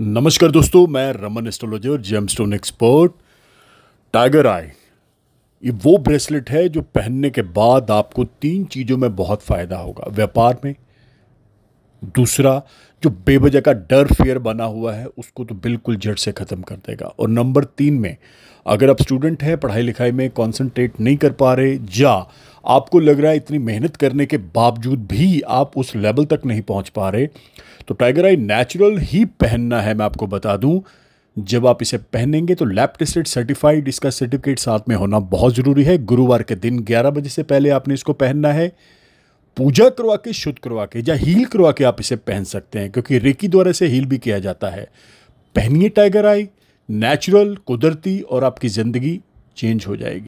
नमस्कार दोस्तों मैं Raman astrology gem stone expert tiger eye ये वो ब्रेसलेट है जो पहनने के बाद आपको तीन चीज़ों में बहुत फ़ायदा होगा व्यापार में दूसरा जो बेवजह का डर फेयर बना हुआ है उसको तो बिल्कुल जड़ से ख़त्म कर देगा और नंबर तीन में अगर आप स्टूडेंट हैं पढ़ाई लिखाई में कॉन्सेंट्रेट नहीं कर पा रहे या आपको लग रहा है इतनी मेहनत करने के बावजूद भी आप उस लेवल तक नहीं पहुंच पा रहे तो टाइगर आई नेचुरल ही पहनना है मैं आपको बता दूं जब आप इसे पहनेंगे तो लैब टेस्टेड सर्टिफाइड इसका सर्टिफिकेट साथ में होना बहुत ज़रूरी है गुरुवार के दिन ग्यारह बजे से पहले आपने इसको पहनना है पूजा करवा के शुद्ध करवा के या हील करवा के आप इसे पहन सकते हैं क्योंकि रेकी द्वारा से हील भी किया जाता है पहनिए टाइगर आई नेचुरल कुदरती और आपकी ज़िंदगी चेंज हो जाएगी